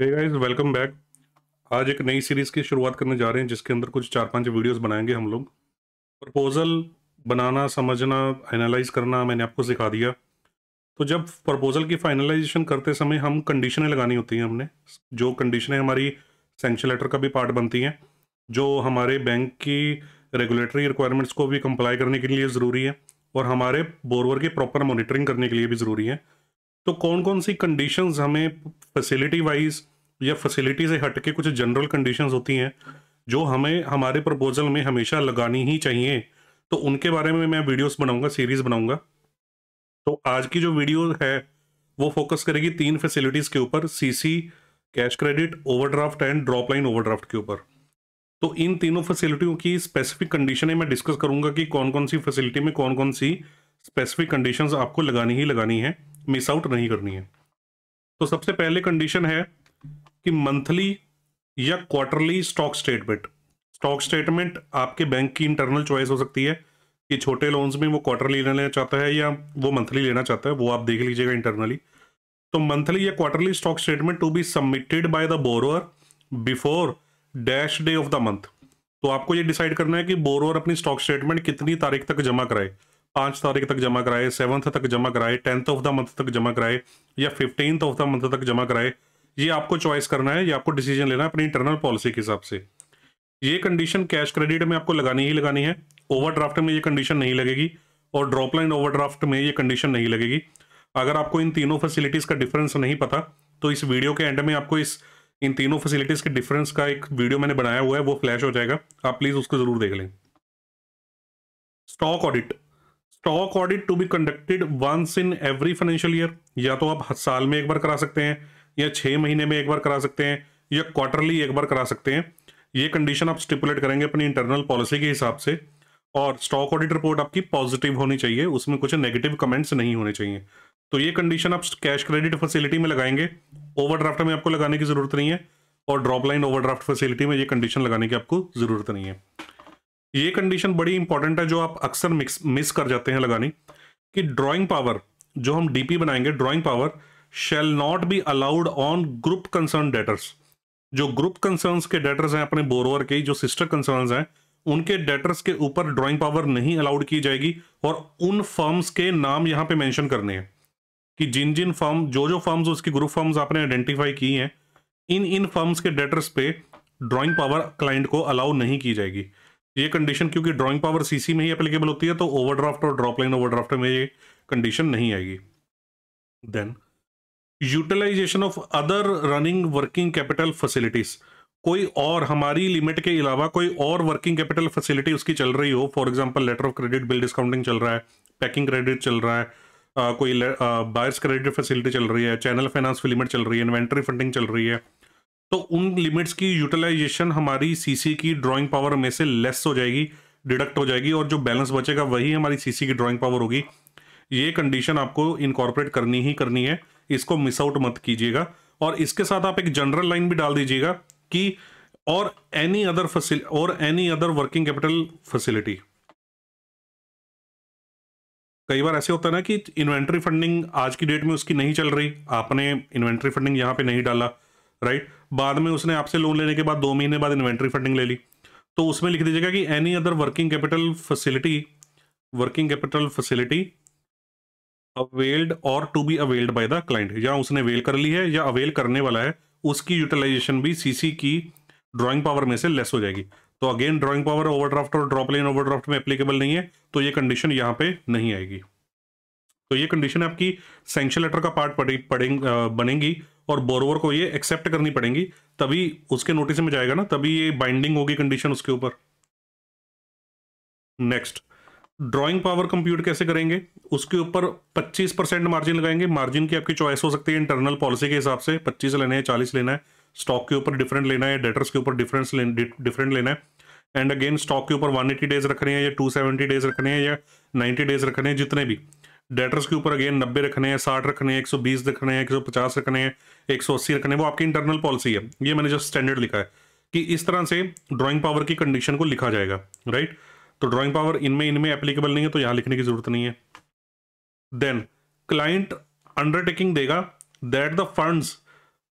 guys welcome back आज एक नई सीरीज की शुरुआत करने जा रहे हैं जिसके अंदर कुछ चार पांच वीडियोस बनाएंगे हम लोग प्रपोजल बनाना समझना एनालाइज करना मैंने आपको सिखा दिया तो जब प्रपोजल की फाइनलाइजेशन करते समय हम कंडीशनें लगानी होती हैं हमने जो कंडीशनें हमारी सेंक्शन लेटर का भी पार्ट बनती हैं जो हमारे बैंक की रेगुलेटरी रिक्वायरमेंट्स को भी कंप्लाई करने के लिए ज़रूरी है और हमारे बोरवर की प्रॉपर मॉनिटरिंग करने के लिए भी ज़रूरी है तो कौन कौन सी कंडीशंस हमें फैसिलिटी वाइज या फैसिलिटी से हट के कुछ जनरल कंडीशंस होती हैं जो हमें हमारे प्रपोजल में हमेशा लगानी ही चाहिए तो उनके बारे में मैं वीडियोस बनाऊंगा सीरीज बनाऊंगा तो आज की जो वीडियो है वो फोकस करेगी तीन फैसिलिटीज़ के ऊपर CC cash credit overdraft and drop line overdraft के ऊपर तो इन तीनों फैसिलिटियों की स्पेसिफिक कंडीशन मैं डिस्कस करूंगा कि कौन कौन सी फैसिलिटी में कौन कौन सी स्पेसिफिक कंडीशंस आपको लगानी ही लगानी है मिस आउट नहीं करनी है तो सबसे पहले कंडीशन है कि मंथली या quarterly stock statement stock statement आपके बैंक की इंटरनल चॉइस हो सकती है कि छोटे लोन्स में वो क्वार्टरली लेना चाहता है या वो मंथली लेना चाहता है वो आप देख लीजिएगा इंटरनली तो मंथली या quarterly stock statement to be submitted by the borrower before dash day of the month तो आपको ये डिसाइड करना है कि बोरोअर अपनी स्टॉक स्टेटमेंट कितनी तारीख तक जमा कराए पाँच तारीख तक जमा कराए सेवन्थ तक जमा कराए टेंथ ऑफ द मंथ तक जमा कराए या फिफ्टींथ ऑफ द मंथ तक जमा कराए ये आपको चॉइस करना है ये आपको डिसीजन लेना है अपनी इंटरनल पॉलिसी के हिसाब से ये कंडीशन कैश क्रेडिट में आपको लगानी ही लगानी है ओवरड्राफ्ट में ये कंडीशन नहीं लगेगी और ड्रॉपलाइन ओवरड्राफ्ट में ये कंडीशन नहीं लगेगी अगर आपको इन तीनों फैसिलिटीज़ का डिफरेंस नहीं पता तो इस वीडियो के एंड में आपको इस इन तीनों फैसिलिटीज़ के डिफरेंस का एक वीडियो मैंने बनाया हुआ है वो फ्लैश हो जाएगा आप प्लीज़ उसको ज़रूर देख लें stock audit stock audit to be conducted once in every financial year या तो आप साल में एक बार करा सकते हैं या छः महीने में एक बार करा सकते हैं या क्वार्टरली एक बार करा सकते हैं ये कंडीशन आप स्टिपुलेट करेंगे अपनी इंटरनल पॉलिसी के हिसाब से और स्टॉक ऑडिट रिपोर्ट आपकी पॉजिटिव होनी चाहिए उसमें कुछ नेगेटिव कमेंट्स नहीं होने चाहिए तो ये कंडीशन आप कैश क्रेडिट फैसिलिटी में लगाएंगे ओवरड्राफ्ट में आपको लगाने की ज़रूरत नहीं है और ड्रॉपलाइन ओवरड्राफ्ट फैसिलिटी में ये कंडीशन लगाने की आपको ज़रूरत नहीं है ये कंडीशन बड़ी इंपॉर्टेंट है जो आप अक्सर मिक्स मिस कर जाते हैं लगानी कि ड्राइंग पावर जो हम डीपी बनाएंगे drawing power shall not be allowed on group concern debtors जो ग्रुप कंसर्न के डेटर्स हैं अपने बोरोवर के जो सिस्टर कंसर्न हैं उनके डेटर्स के ऊपर ड्राइंग पावर नहीं अलाउड की जाएगी और उन फर्म्स के नाम यहाँ पे मेंशन करने हैं कि जिन जिन फर्म जो जो फर्म्स उसकी ग्रुप फर्म्स आपने आइडेंटिफाई की हैं इन इन फर्म्स के डेटर्स पे ड्राइंग पावर क्लाइंट को अलाउ नहीं की जाएगी ये कंडीशन क्योंकि ड्राइंग पावर सीसी में ही अप्लीकेबल होती है तो ओवरड्राफ्ट और ड्रॉपलाइन ओवरड्राफ्ट में ये कंडीशन नहीं आएगी then utilisation of other running working capital facilities कोई और हमारी लिमिट के अलावा कोई और वर्किंग कैपिटल फैसिलिटी उसकी चल रही हो for example letter of credit bill discounting चल रहा है पैकिंग क्रेडिट चल रहा है कोई बायर्स क्रेडिट फैसिलिटी चल रही है चैनल फाइनेंस लिमिट चल रही है इन्वेंट्री फंडिंग चल रही है तो उन लिमिट्स की यूटिलाइजेशन हमारी सीसी की ड्राइंग पावर में से लेस हो जाएगी डिडक्ट हो जाएगी और जो बैलेंस बचेगा वही हमारी सीसी की ड्राइंग पावर होगी ये कंडीशन आपको इनकॉर्पोरेट करनी ही करनी है इसको मिस आउट मत कीजिएगा और इसके साथ आप एक जनरल लाइन भी डाल दीजिएगा कि और एनी अदर फैसिल और any other working capital facility कई बार ऐसे होता है ना कि इन्वेंट्री फंडिंग आज की डेट में उसकी नहीं चल रही आपने इन्वेंट्री फंडिंग यहां पे नहीं डाला राइट बाद में उसने आपसे लोन लेने के बाद दो महीने बाद इन्वेंट्री फंडिंग ले ली तो उसमें लिख दीजिएगा कि any other working capital facility working capital facility availed और to be availed by the client या उसने अवेल कर ली है या अवेल करने वाला है उसकी यूटिलाइजेशन भी सीसी की ड्राइंग पावर में से लेस हो जाएगी तो अगेन ड्राइंग पावर ओवरड्राफ्ट और ड्रॉपलाइन ओवरड्राफ्ट में एप्लीकेबल नहीं है तो ये कंडीशन यहाँ पे नहीं आएगी तो ये कंडीशन आपकी सेंक्शन लेटर का पार्ट पड़ी पड़े, बनेगी और बोरोवर को ये एक्सेप्ट करनी पड़ेगी तभी उसके नोटिस में जाएगा ना तभी ये बाइंडिंग होगी कंडीशन उसके ऊपर नेक्स्ट ड्राइंग पावर कंप्यूट कैसे करेंगे उसके ऊपर 25 परसेंट मार्जिन लगाएंगे मार्जिन की आपकी चॉइस हो सकती है इंटरनल पॉलिसी के हिसाब से 25 लेना है चालीस लेना है स्टॉक के ऊपर डिफरेंट लेना है डेटर्स के ऊपर डिफरेंस डिफरेंट लेना है एंड अगेन स्टॉक के ऊपर 180 डेज रखने हैं या 270 डेज रखने हैं या 90 डेज रखने हैं जितने भी डेटर्स के ऊपर अगेन नब्बे रखने हैं साठ रखने हैं एक सौ बीस रखने हैं एक सौ पचास रखने हैं एक सौ अस्सी रखने हैं वो आपकी इंटरनल पॉलिसी है ये मैंने जस्ट स्टैंडर्ड लिखा है कि इस तरह से ड्राइंग पावर की कंडीशन को लिखा जाएगा राइट तो ड्राइंग पावर इनमें इनमें एप्लीकेबल नहीं है तो यहाँ लिखने की जरूरत नहीं है देन क्लाइंट अंडरटेकिंग देगा that the funds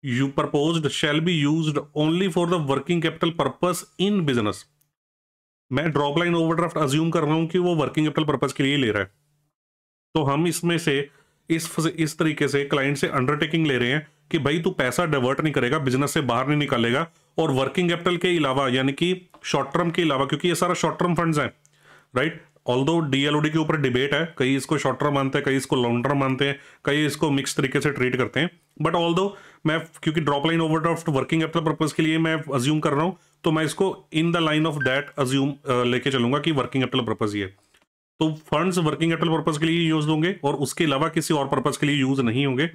you propose shall be use only for the working capital purpose in business मैं ड्रॉपलाइन ओवरड्राफ्ट अज्यूम कर रहा हूं कि वो वर्किंग कैपिटल पर्पज के लिए ले रहा है तो हम इसमें से इस इस तरीके से क्लाइंट से अंडरटेकिंग ले रहे हैं कि भाई तू पैसा डाइवर्ट नहीं करेगा बिजनेस से बाहर नहीं निकालेगा और वर्किंग कैपिटल के अलावा यानी कि शॉर्ट टर्म के अलावा क्योंकि ये सारा शॉर्ट टर्म फंड्स हैं राइट ऑल दो डीएलओडी के ऊपर डिबेट है कई इसको शॉर्ट टर्म मानते हैं कई इसको लॉन्ग टर्म मानते हैं कई इसको मिक्स तरीके से ट्रीट करते हैं बट ऑल दो मैं क्योंकि drop line overdraft working capital purpose के लिए मैं अज्यूम कर रहा हूँ तो मैं इसको in the line of that assume लेके चलूंगा कि वर्किंग कैपिटल पर्पज ये तो फंड्स वर्किंग कैपिटल पर्पज के लिए यूज होंगे और उसके अलावा किसी और पर्पज के लिए यूज नहीं होंगे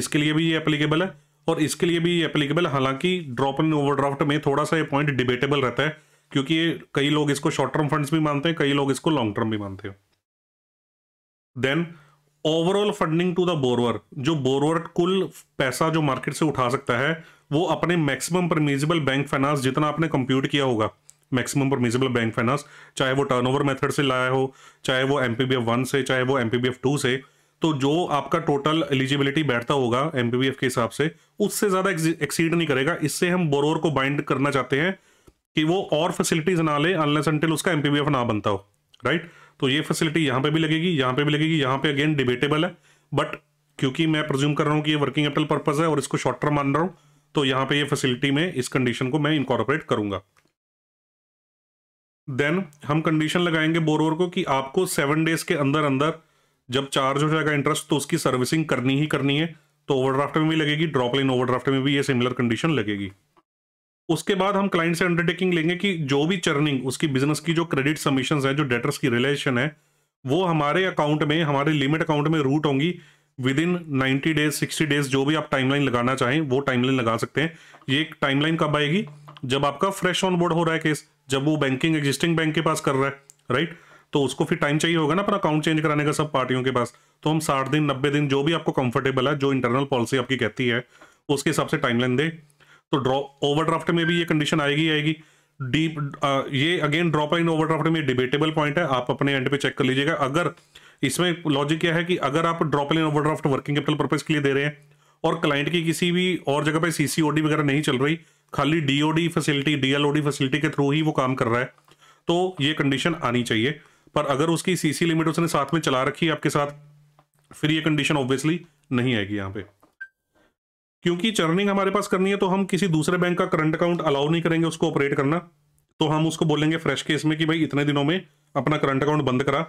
इसके लिए भी ये एप्लीकेबल है और इसके लिए भी एप्लीकेबल हालांकि ड्रॉप इन ओवरड्राफ्ट में थोड़ा सा ये पॉइंट डिबेटेबल रहता है क्योंकि ये कई लोग इसको शॉर्ट टर्म फंड्स भी मानते हैं कई लोग इसको लॉन्ग टर्म भी मानते हैं then overall funding to the borrower जो बोरवर कुल पैसा जो मार्केट से उठा सकता है वो अपने मैक्सिमम परमिजिबल बैंक फाइनेंस जितना आपने कंप्यूट किया होगा मैक्सिमम परमिजिबल बैंक फाइनेंस चाहे वो टर्नओवर मेथड से लाया हो चाहे वो एम वन से चाहे वो एम टू से तो जो आपका टोटल एलिजिबिलिटी बैठता होगा एम के हिसाब से उससे ज़्यादा एक्सीड नहीं करेगा इससे हम बोरोर को बाइंड करना चाहते हैं कि वो और फैसिलिटीज ना ले अनलेस उसका एम ना बनता हो राइट तो ये फैसिलिटी यहाँ पे भी लगेगी यहाँ पे भी लगेगी यहाँ पे अगेन डिबेटेबल है बट क्योंकि मैं प्रज्यूम कर रहा हूँ कि ये वर्किंग कैपिटल पर्पज है और इसको शॉर्ट टर्म मान रहा हूँ तो यहाँ पे ये फैसिलिटी में इस कंडीशन को मैं इनकॉर्पोरेट करूंगा देन हम कंडीशन लगाएंगे बोरोवर को कि आपको सेवन डेज के अंदर अंदर जब चार्ज हो जाएगा इंटरेस्ट तो उसकी सर्विसिंग करनी ही करनी है तो ओवरड्राफ्ट में भी लगेगी ड्रॉपलाइन ओवरड्राफ्ट में भी ये सिमिलर कंडीशन लगेगी उसके बाद हम क्लाइंट से अंडरटेकिंग लेंगे कि जो भी चर्निंग उसकी बिजनेस की जो क्रेडिट सबमिशन है जो डेटर्स की रिलेशन है वो हमारे अकाउंट में हमारे लिमिट अकाउंट में रूट होंगी within ninety days sixty days जो भी आप टाइमलाइन लगाना चाहें वो टाइमलाइन लगा सकते हैं ये एक टाइमलाइन कब आएगी जब आपका फ्रेश ऑन बोर्ड हो रहा है केस जब वो बैंकिंग एग्जिस्टिंग बैंक के पास कर रहा है राइट तो उसको फिर टाइम चाहिए होगा ना अपना अकाउंट चेंज कराने का सब पार्टियों के पास तो हम साठ दिन नब्बे दिन जो भी आपको कंफर्टेबल है जो इंटरनल पॉलिसी आपकी कहती है उसके हिसाब से टाइमलाइन दे तो ड्रॉ ओवरड्राफ्ट में भी ये कंडीशन आएगी आएगी डीप ये अगेन ड्रॉप इन ओवरड्राफ्ट में डिबेटेबल पॉइंट है आप अपने एंड पे चेक कर लीजिएगा अगर इसमें लॉजिक क्या है कि अगर आप drop in overdraft working capital purpose के लिए दे रहे हैं और क्लाइंट की किसी भी और जगह पे सी वगैरह नहीं चल रही खाली डीओडी फैसिलिटी डीएलओडी फैसिलिटी के थ्रू ही वो काम कर रहा है तो ये कंडीशन आनी चाहिए पर अगर उसकी सीसी लिमिट उसने साथ में चला रखी है आपके साथ फिर ये कंडीशन ऑब्वियसली नहीं आएगी यहाँ पे क्योंकि चर्निंग हमारे पास करनी है तो हम किसी दूसरे बैंक का करंट अकाउंट अलाउ नहीं करेंगे उसको ऑपरेट करना तो हम उसको बोलेंगे फ्रेश केस में कि भाई इतने दिनों में अपना करंट अकाउंट बंद करा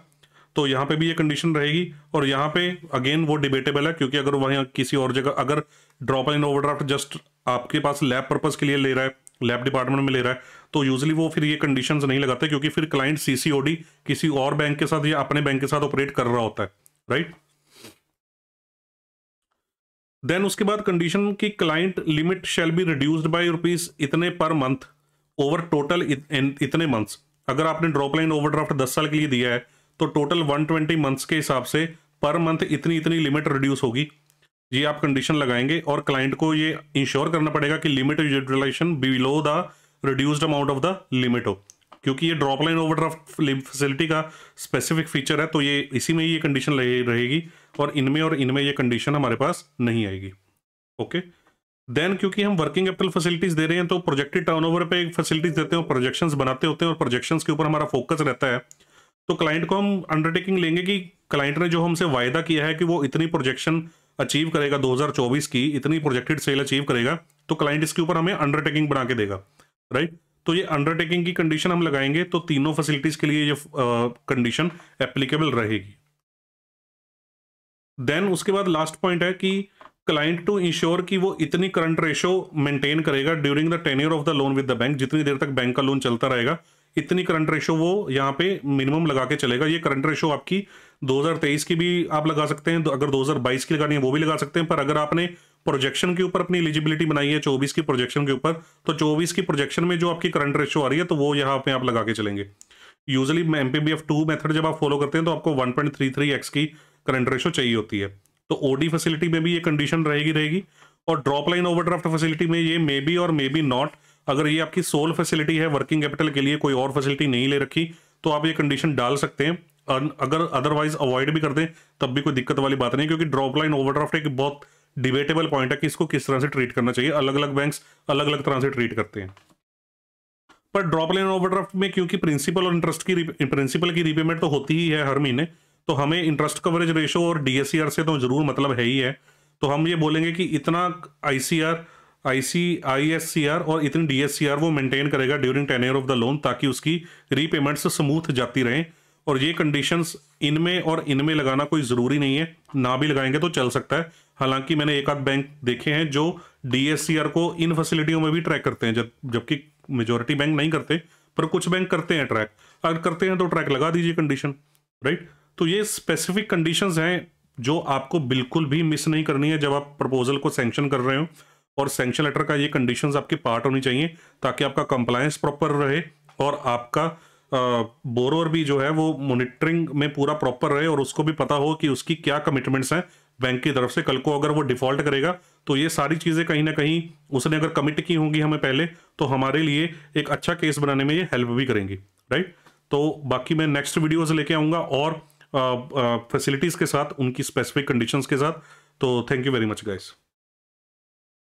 तो यहाँ पे भी ये कंडीशन रहेगी और यहाँ पे अगेन वो डिबेटेबल है क्योंकि अगर वहीं किसी और जगह अगर ड्रॉप इन ओवरड्राफ्ट जस्ट आपके पास लैब पर्पज के लिए ले रहा है लैब डिपार्टमेंट में ले रहा है तो यूजली वो फिर ये कंडीशंस नहीं लगाते क्योंकि फिर क्लाइंट सीसीओडी किसी और बैंक के साथ या अपने बैंक के साथ ऑपरेट कर रहा होता है राइट देन उसके बाद कंडीशन की client limit shall be reduced by rupees इतने पर मंथ ओवर टोटल इतने मंथ्स अगर आपने ड्रॉप लाइन ड्राफ्ट दस साल के लिए दिया है तो टोटल 120 मंथ्स के हिसाब से पर मंथ इतनी इतनी लिमिट रिड्यूस होगी ये आप कंडीशन लगाएंगे और क्लाइंट को ये इंश्योर करना पड़ेगा कि limit utilisation below the reduced amount of the limit हो क्योंकि ये ड्रॉप लाइन ओवरड्राफ्ट फैसिलिटी का स्पेसिफिक फीचर है तो ये इसी में ही ये कंडीशन रहेगी और इनमें और इनमें ये कंडीशन हमारे पास नहीं आएगी ओके देन क्योंकि हम वर्किंग कैपिटल फैसिलिटीज दे रहे हैं तो प्रोजेक्टेड टर्नओवर पे फैसिलिटीज देते हैं प्रोजेक्शंस बनाते होते हैं और प्रोजेक्शंस के ऊपर हमारा फोकस रहता है तो क्लाइंट को हम अंडरटेकिंग लेंगे कि क्लाइंट ने जो हमसे वायदा किया है कि वो इतनी प्रोजेक्शन अचीव करेगा 2024 की इतनी प्रोजेक्टेड सेल अचीव करेगा तो क्लाइंट इसके ऊपर हमें अंडरटेकिंग बना के देगा राइट तो ये अंडरटेकिंग की कंडीशन हम लगाएंगे तो तीनों फैसिलिटीज के लिए ये कंडीशन एप्लीकेबल रहेगी देन उसके बाद लास्ट पॉइंट है कि क्लाइंट टू इंश्योर कि वो इतनी करंट रेशो मेंटेन करेगा during the tenure of the loan with the bank जितनी देर तक बैंक का लोन चलता रहेगा इतनी करंट रेशो वो यहाँ पे मिनिमम लगा के चलेगा ये करंट रेशो आपकी 2023 की भी आप लगा सकते हैं तो अगर 2022 की लगानी है वो भी लगा सकते हैं पर अगर आपने प्रोजेक्शन के ऊपर अपनी एलिजिबिलिटी बनाई है 24 की प्रोजेक्शन के ऊपर तो 24 की प्रोजेक्शन में जो आपकी करंट रेशो आ रही है तो वो यहाँ पे आप लगा के चलेंगे usually M P B F two method जब आप फॉलो करते हैं तो आपको one point three three x की करंट रेशो चाहिए होती है तो ओडी फैसिलिटी में भी ये कंडीशन रहेगी रहेगी और ड्रॉप लाइन ओवरड्राफ्ट फैसिलिटी में ये मे बी और मे बी नॉट अगर ये आपकी सोल फैसिलिटी है वर्किंग कैपिटल के लिए कोई और फैसिलिटी नहीं ले रखी तो आप ये कंडीशन डाल सकते हैं अगर अदरवाइज अवॉइड भी कर दें तब भी कोई दिक्कत वाली बात नहीं क्योंकि ड्रॉपलाइन ओवरड्राफ्ट एक बहुत डिबेटेबल पॉइंट है कि इसको किस तरह से ट्रीट करना चाहिए अलग अलग बैंक्स अलग अलग तरह से ट्रीट करते हैं पर ड्रॉपलाइन ओवरड्राफ्ट में क्योंकि प्रिंसिपल और इंटरेस्ट की प्रिंसिपल की रिपेमेंट तो होती ही है हर महीने तो हमें इंटरेस्ट कवरेज रेशो और डीएससीआर से तो जरूर मतलब है ही है तो हम ये बोलेंगे कि इतना आईसीआर आईसी आईएससीआर और इतनी डीएससीआर वो मेंटेन करेगा during ten year of the loan ताकि उसकी रीपेमेंट्स स्मूथ जाती रहें और ये कंडीशंस इनमें और इनमें लगाना कोई ज़रूरी नहीं है ना भी लगाएंगे तो चल सकता है हालांकि मैंने एक आध बैंक देखे हैं जो डीएससीआर को इन फैसिलिटियों में भी ट्रैक करते हैं जब जबकि मेजोरिटी बैंक नहीं करते पर कुछ बैंक करते हैं ट्रैक अगर करते हैं तो ट्रैक लगा दीजिए कंडीशन राइट तो ये स्पेसिफिक कंडीशंस हैं जो आपको बिल्कुल भी मिस नहीं करनी है जब आप प्रपोजल को सेंक्शन कर रहे हो और सेंक्शन लेटर का ये कंडीशंस आपके पार्ट होनी चाहिए ताकि आपका कंप्लायंस प्रॉपर रहे और आपका बोरोर भी जो है वो मॉनिटरिंग में पूरा प्रॉपर रहे और उसको भी पता हो कि उसकी क्या कमिटमेंट्स हैं बैंक की तरफ से कल को अगर वो डिफॉल्ट करेगा तो ये सारी चीज़ें कहीं ना कहीं उसने अगर कमिट की होंगी हमें पहले तो हमारे लिए एक अच्छा केस बनाने में ये हेल्प भी करेंगी राइट तो बाकी मैं नेक्स्ट वीडियोज़ लेके आऊँगा और फैसिलिटीज़ के साथ उनकी स्पेसिफिक कंडीशंस के साथ तो thank you very much guys